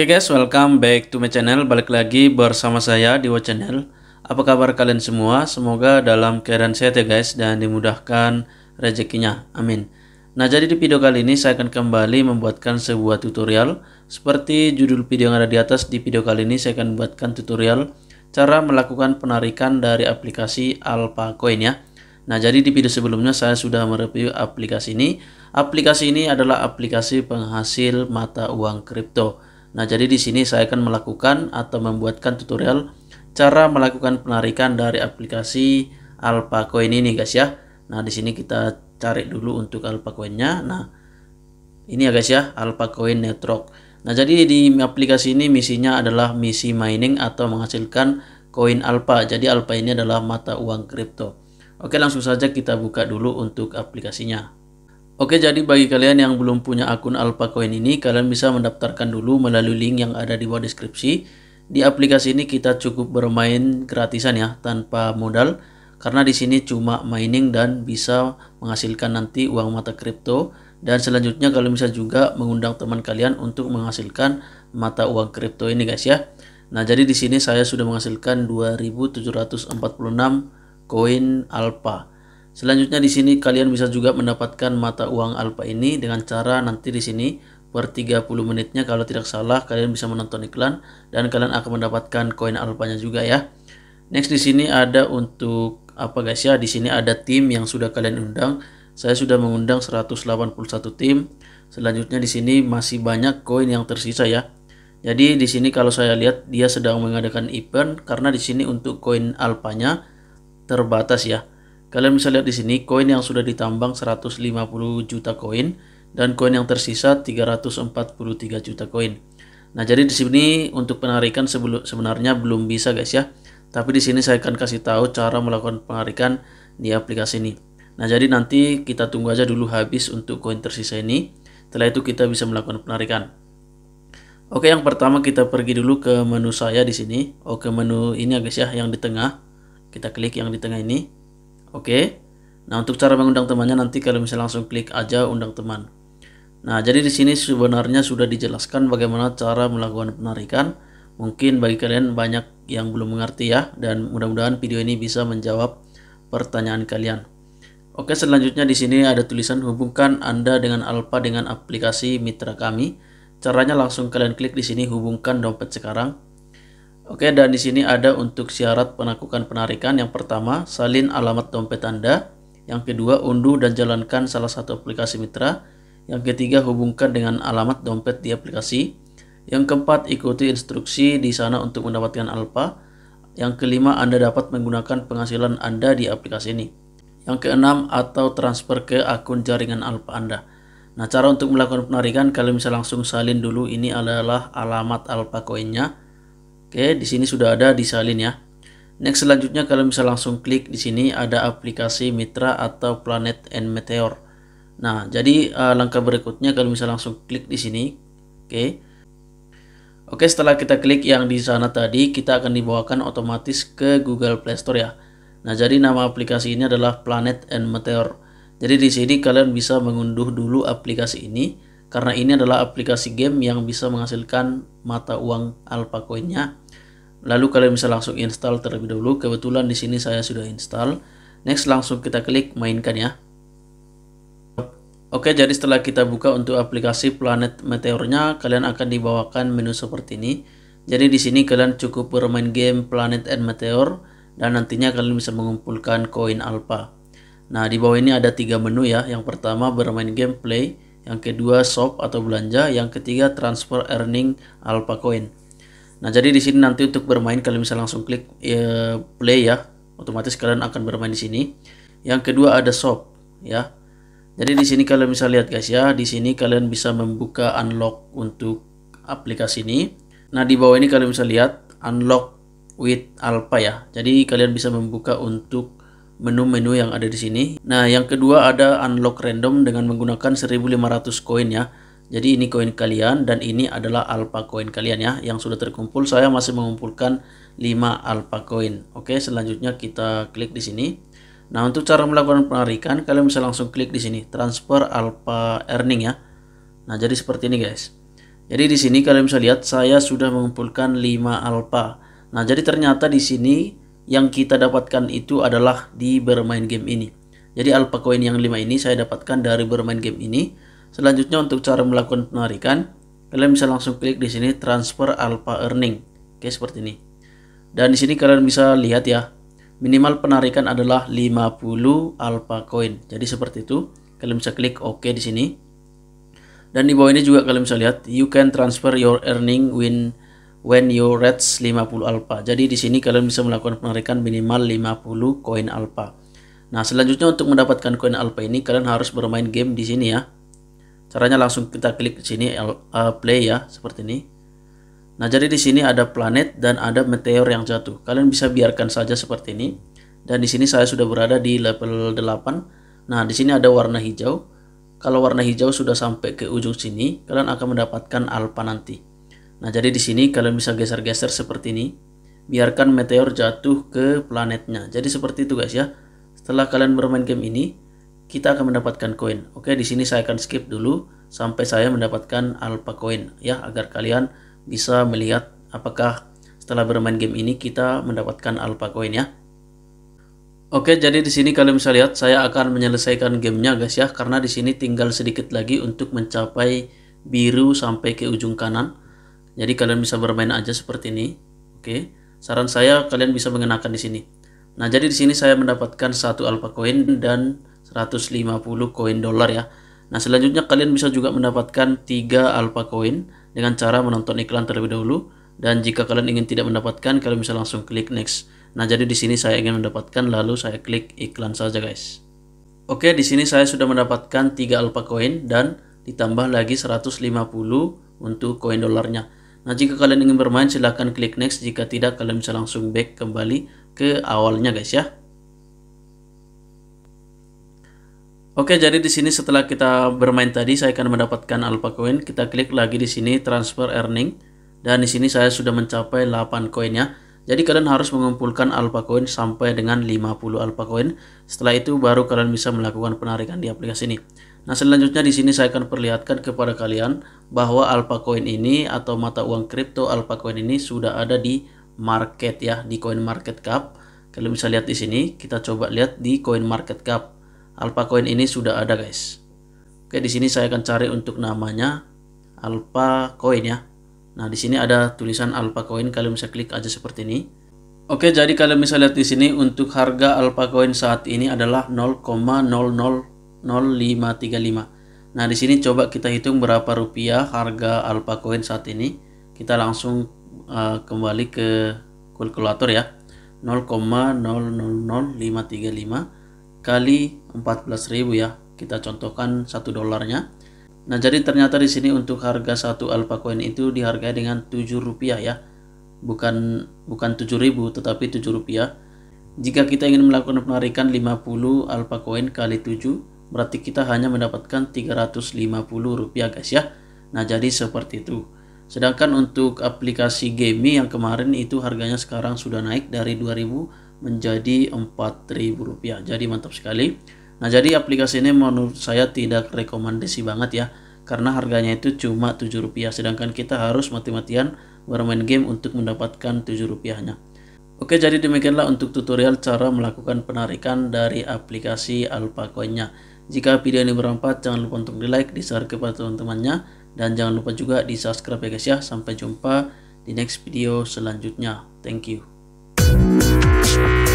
Oke okay guys, welcome back to my channel. Balik lagi bersama saya di Channel. Apa kabar kalian semua? Semoga dalam keadaan sehat ya guys dan dimudahkan rezekinya. Amin. Nah, jadi di video kali ini saya akan kembali membuatkan sebuah tutorial. Seperti judul video yang ada di atas, di video kali ini saya akan buatkan tutorial cara melakukan penarikan dari aplikasi Alpha Coin ya. Nah, jadi di video sebelumnya saya sudah mereview aplikasi ini. Aplikasi ini adalah aplikasi penghasil mata uang kripto. Nah, jadi di sini saya akan melakukan atau membuatkan tutorial cara melakukan penarikan dari aplikasi AlphaCoin ini guys ya. Nah, di sini kita cari dulu untuk AlphaCoin-nya. Nah, ini ya guys ya, AlphaCoin Network. Nah, jadi di aplikasi ini misinya adalah misi mining atau menghasilkan koin Alpha. Jadi Alpha ini adalah mata uang kripto. Oke, langsung saja kita buka dulu untuk aplikasinya. Oke, jadi bagi kalian yang belum punya akun AlphaCoin Coin ini, kalian bisa mendaftarkan dulu melalui link yang ada di bawah deskripsi. Di aplikasi ini kita cukup bermain gratisan ya, tanpa modal. Karena di sini cuma mining dan bisa menghasilkan nanti uang mata kripto. Dan selanjutnya kalian bisa juga mengundang teman kalian untuk menghasilkan mata uang kripto ini guys ya. Nah, jadi di sini saya sudah menghasilkan 2746 koin Alpha. Selanjutnya di sini kalian bisa juga mendapatkan mata uang alfa ini dengan cara nanti di sini per 30 menitnya kalau tidak salah kalian bisa menonton iklan dan kalian akan mendapatkan koin alfanya juga ya. Next di sini ada untuk apa guys ya? Di sini ada tim yang sudah kalian undang. Saya sudah mengundang 181 tim. Selanjutnya di sini masih banyak koin yang tersisa ya. Jadi di sini kalau saya lihat dia sedang mengadakan event karena di sini untuk koin alfanya terbatas ya. Kalian bisa lihat di sini koin yang sudah ditambang 150 juta koin dan koin yang tersisa 343 juta koin. Nah, jadi di sini untuk penarikan sebelum sebenarnya belum bisa guys ya. Tapi di sini saya akan kasih tahu cara melakukan penarikan di aplikasi ini. Nah, jadi nanti kita tunggu aja dulu habis untuk koin tersisa ini. Setelah itu kita bisa melakukan penarikan. Oke, yang pertama kita pergi dulu ke menu saya di sini. Oke, menu ini ya guys ya, yang di tengah. Kita klik yang di tengah ini. Oke. Okay? Nah, untuk cara mengundang temannya nanti kalau misalnya langsung klik aja undang teman. Nah, jadi di sini sebenarnya sudah dijelaskan bagaimana cara melakukan penarikan. Mungkin bagi kalian banyak yang belum mengerti ya dan mudah-mudahan video ini bisa menjawab pertanyaan kalian. Oke, selanjutnya di sini ada tulisan hubungkan Anda dengan Alfa dengan aplikasi mitra kami. Caranya langsung kalian klik di sini hubungkan dompet sekarang. Oke, dan di sini ada untuk syarat penakukan penarikan. Yang pertama, salin alamat dompet Anda. Yang kedua, unduh dan jalankan salah satu aplikasi mitra. Yang ketiga, hubungkan dengan alamat dompet di aplikasi. Yang keempat, ikuti instruksi di sana untuk mendapatkan alfa. Yang kelima, Anda dapat menggunakan penghasilan Anda di aplikasi ini. Yang keenam, atau transfer ke akun jaringan alfa Anda. Nah, cara untuk melakukan penarikan, kalian bisa langsung salin dulu. Ini adalah alamat alfa koinnya Oke, di sini sudah ada disalin ya. Next selanjutnya kalian bisa langsung klik di sini ada aplikasi Mitra atau Planet and Meteor. Nah, jadi uh, langkah berikutnya kalian bisa langsung klik di sini. Oke. Oke, setelah kita klik yang di sana tadi, kita akan dibawakan otomatis ke Google Play Store ya. Nah, jadi nama aplikasi ini adalah Planet and Meteor. Jadi di sini kalian bisa mengunduh dulu aplikasi ini karena ini adalah aplikasi game yang bisa menghasilkan mata uang alpha coinnya lalu kalian bisa langsung install terlebih dahulu kebetulan di sini saya sudah install next langsung kita klik mainkan ya Oke jadi setelah kita buka untuk aplikasi planet meteornya kalian akan dibawakan menu seperti ini jadi di sini kalian cukup bermain game planet and meteor dan nantinya kalian bisa mengumpulkan koin alpha nah di bawah ini ada tiga menu ya yang pertama bermain gameplay yang kedua shop atau belanja, yang ketiga transfer earning alpha coin. Nah, jadi di sini nanti untuk bermain kalian bisa langsung klik e, play ya. Otomatis kalian akan bermain di sini. Yang kedua ada shop ya. Jadi di sini kalian bisa lihat guys ya, di sini kalian bisa membuka unlock untuk aplikasi ini. Nah, di bawah ini kalian bisa lihat unlock with alpha ya. Jadi kalian bisa membuka untuk menu-menu yang ada di sini. Nah, yang kedua ada unlock random dengan menggunakan 1500 koin ya. Jadi ini koin kalian dan ini adalah alpha koin kalian ya yang sudah terkumpul. Saya masih mengumpulkan 5 alpha koin. Oke, selanjutnya kita klik di sini. Nah, untuk cara melakukan penarikan kalian bisa langsung klik di sini transfer alpha earning ya. Nah, jadi seperti ini guys. Jadi di sini kalian bisa lihat saya sudah mengumpulkan 5 alpha. Nah, jadi ternyata di sini yang kita dapatkan itu adalah di bermain game ini. Jadi alpha coin yang lima ini saya dapatkan dari bermain game ini. Selanjutnya untuk cara melakukan penarikan, kalian bisa langsung klik di sini transfer alpha earning. Oke, seperti ini. Dan di sini kalian bisa lihat ya, minimal penarikan adalah 50 alpha coin. Jadi seperti itu. Kalian bisa klik OK di sini. Dan di bawah ini juga kalian bisa lihat you can transfer your earning win when you reach 50 alpha. Jadi di sini kalian bisa melakukan penarikan minimal 50 koin alpha. Nah, selanjutnya untuk mendapatkan koin alpha ini kalian harus bermain game di sini ya. Caranya langsung kita klik di sini eh, play ya, seperti ini. Nah, jadi di sini ada planet dan ada meteor yang jatuh. Kalian bisa biarkan saja seperti ini. Dan di sini saya sudah berada di level 8. Nah, di sini ada warna hijau. Kalau warna hijau sudah sampai ke ujung sini, kalian akan mendapatkan alpha nanti. Nah, jadi di sini kalian bisa geser-geser seperti ini. Biarkan meteor jatuh ke planetnya. Jadi seperti itu guys ya. Setelah kalian bermain game ini, kita akan mendapatkan koin. Oke, di sini saya akan skip dulu sampai saya mendapatkan alpha koin ya agar kalian bisa melihat apakah setelah bermain game ini kita mendapatkan alpha coin ya. Oke, jadi di sini kalian bisa lihat saya akan menyelesaikan gamenya guys ya, karena di sini tinggal sedikit lagi untuk mencapai biru sampai ke ujung kanan. Jadi kalian bisa bermain aja seperti ini. Oke. Saran saya kalian bisa mengenakan di sini. Nah, jadi di sini saya mendapatkan satu alpha coin dan 150 koin dolar ya. Nah, selanjutnya kalian bisa juga mendapatkan 3 alpha coin dengan cara menonton iklan terlebih dahulu dan jika kalian ingin tidak mendapatkan kalian bisa langsung klik next. Nah, jadi di sini saya ingin mendapatkan lalu saya klik iklan saja guys. Oke, di sini saya sudah mendapatkan 3 alpha coin dan ditambah lagi 150 untuk koin dolarnya. Nah, jika kalian ingin bermain silahkan klik next. Jika tidak, kalian bisa langsung back kembali ke awalnya guys ya. Oke, jadi di sini setelah kita bermain tadi saya akan mendapatkan alpha coin. Kita klik lagi di sini transfer earning dan di sini saya sudah mencapai 8 koin ya. Jadi kalian harus mengumpulkan alpha coin sampai dengan 50 alpha coin. Setelah itu baru kalian bisa melakukan penarikan di aplikasi ini. Nah, selanjutnya di sini saya akan perlihatkan kepada kalian bahwa Alpha Coin ini atau mata uang kripto Alpha Coin ini sudah ada di market ya, di Coin Market Cap. Kalian bisa lihat di sini, kita coba lihat di Coin Market Cap. Alpha Coin ini sudah ada, guys. Oke, di sini saya akan cari untuk namanya Alpha Coin ya. Nah, di sini ada tulisan Alpha Coin, kalian bisa klik aja seperti ini. Oke, jadi kalian bisa lihat di sini untuk harga Alpha Coin saat ini adalah 0,00 0535. Nah, di sini coba kita hitung berapa rupiah harga Alpha Coin saat ini. Kita langsung uh, kembali ke kalkulator ya. 0,000535 kali 14.000 ya. Kita contohkan 1 dolarnya. Nah, jadi ternyata di sini untuk harga satu Alpha Coin itu dihargai dengan 7 rupiah ya. Bukan bukan 7.000 tetapi 7 rupiah. Jika kita ingin melakukan penarikan 50 alpha coin kali 7 berarti kita hanya mendapatkan 350 rupiah guys ya nah jadi seperti itu sedangkan untuk aplikasi gaming yang kemarin itu harganya sekarang sudah naik dari 2000 menjadi 4000 rupiah jadi mantap sekali nah jadi aplikasi ini menurut saya tidak rekomendasi banget ya karena harganya itu cuma 7 rupiah sedangkan kita harus mati-matian bermain game untuk mendapatkan 7 rupiahnya Oke, jadi demikianlah untuk tutorial cara melakukan penarikan dari aplikasi AlphaCoin-nya. Jika video ini bermanfaat, jangan lupa untuk di like, di share kepada teman-temannya, dan jangan lupa juga di subscribe ya guys ya. Sampai jumpa di next video selanjutnya. Thank you.